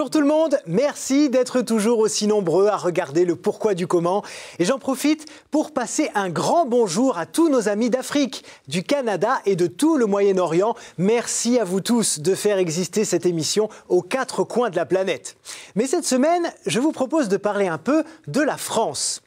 Bonjour tout le monde, merci d'être toujours aussi nombreux à regarder le pourquoi du comment. Et j'en profite pour passer un grand bonjour à tous nos amis d'Afrique, du Canada et de tout le Moyen-Orient. Merci à vous tous de faire exister cette émission aux quatre coins de la planète. Mais cette semaine, je vous propose de parler un peu de la France.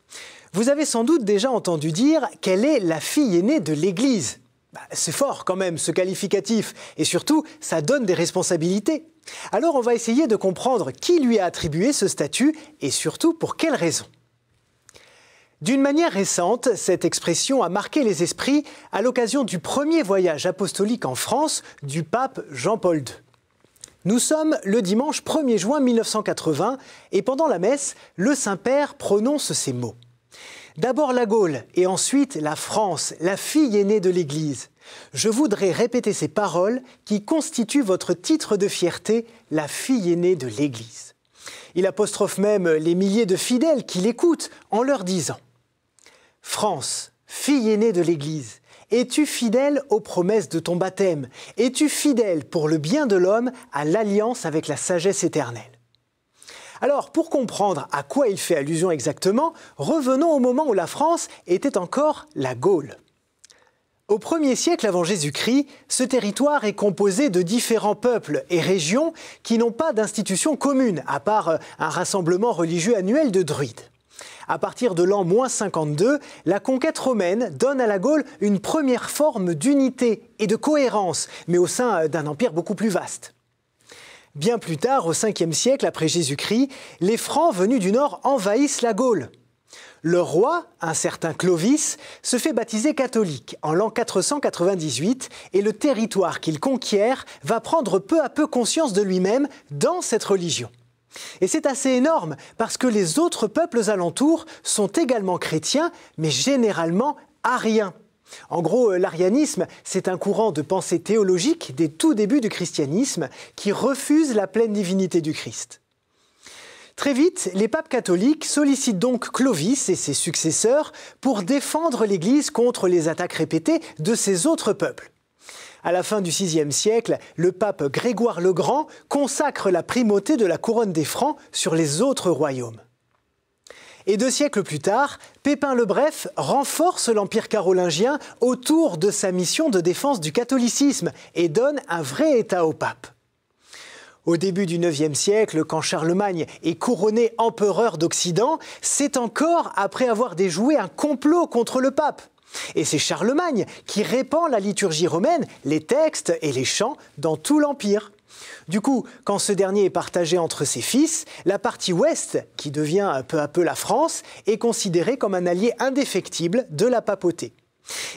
Vous avez sans doute déjà entendu dire qu'elle est la fille aînée de l'Église. Bah, c'est fort quand même ce qualificatif, et surtout ça donne des responsabilités. Alors on va essayer de comprendre qui lui a attribué ce statut et surtout pour quelles raisons. D'une manière récente, cette expression a marqué les esprits à l'occasion du premier voyage apostolique en France du pape Jean-Paul II. Nous sommes le dimanche 1er juin 1980 et pendant la messe, le Saint-Père prononce ces mots. D'abord la Gaule et ensuite la France, la fille aînée de l'Église. Je voudrais répéter ces paroles qui constituent votre titre de fierté, la fille aînée de l'Église. Il apostrophe même les milliers de fidèles qui l'écoutent en leur disant France, fille aînée de l'Église, es-tu fidèle aux promesses de ton baptême Es-tu fidèle pour le bien de l'homme à l'alliance avec la sagesse éternelle alors, pour comprendre à quoi il fait allusion exactement, revenons au moment où la France était encore la Gaule. Au 1er siècle avant Jésus-Christ, ce territoire est composé de différents peuples et régions qui n'ont pas d'institution commune, à part euh, un rassemblement religieux annuel de druides. À partir de l'an 52, la conquête romaine donne à la Gaule une première forme d'unité et de cohérence, mais au sein euh, d'un empire beaucoup plus vaste. Bien plus tard, au 5e siècle après Jésus-Christ, les Francs venus du nord envahissent la Gaule. Leur roi, un certain Clovis, se fait baptiser catholique en l'an 498 et le territoire qu'il conquiert va prendre peu à peu conscience de lui-même dans cette religion. Et c'est assez énorme parce que les autres peuples alentours sont également chrétiens mais généralement ariens. En gros, euh, l'arianisme, c'est un courant de pensée théologique des tout débuts du christianisme qui refuse la pleine divinité du Christ. Très vite, les papes catholiques sollicitent donc Clovis et ses successeurs pour défendre l'Église contre les attaques répétées de ces autres peuples. À la fin du VIe siècle, le pape Grégoire le Grand consacre la primauté de la couronne des Francs sur les autres royaumes. Et deux siècles plus tard, Pépin le Bref renforce l'Empire carolingien autour de sa mission de défense du catholicisme et donne un vrai État au pape. Au début du IXe siècle, quand Charlemagne est couronné empereur d'Occident, c'est encore après avoir déjoué un complot contre le pape. Et c'est Charlemagne qui répand la liturgie romaine, les textes et les chants dans tout l'Empire. Du coup, quand ce dernier est partagé entre ses fils, la partie ouest, qui devient peu à peu la France, est considérée comme un allié indéfectible de la papauté.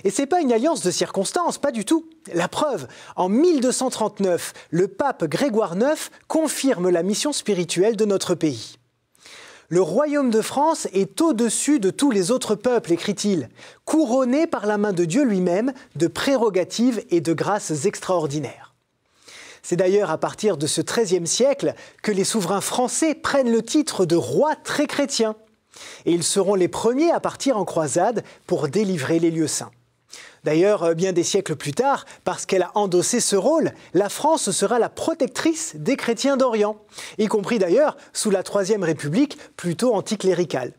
Et c'est pas une alliance de circonstances, pas du tout. La preuve, en 1239, le pape Grégoire IX confirme la mission spirituelle de notre pays. Le royaume de France est au-dessus de tous les autres peuples, écrit-il, couronné par la main de Dieu lui-même de prérogatives et de grâces extraordinaires. C'est d'ailleurs à partir de ce XIIIe siècle que les souverains français prennent le titre de rois très chrétiens. Et ils seront les premiers à partir en croisade pour délivrer les lieux saints. D'ailleurs, euh, bien des siècles plus tard, parce qu'elle a endossé ce rôle, la France sera la protectrice des chrétiens d'Orient, y compris d'ailleurs sous la Troisième République plutôt anticléricale.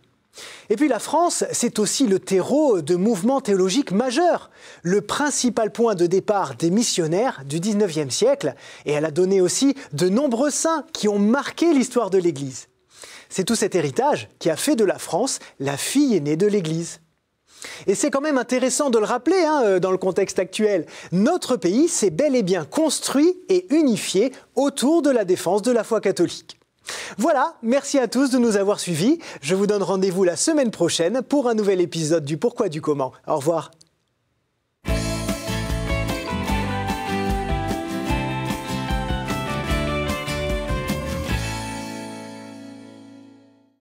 Et puis la France, c'est aussi le terreau de mouvements théologiques majeurs, le principal point de départ des missionnaires du 19e siècle, et elle a donné aussi de nombreux saints qui ont marqué l'histoire de l'Église. C'est tout cet héritage qui a fait de la France la fille aînée de l'Église. Et c'est quand même intéressant de le rappeler hein, euh, dans le contexte actuel. Notre pays s'est bel et bien construit et unifié autour de la défense de la foi catholique. Voilà, merci à tous de nous avoir suivis. Je vous donne rendez-vous la semaine prochaine pour un nouvel épisode du Pourquoi du Comment. Au revoir.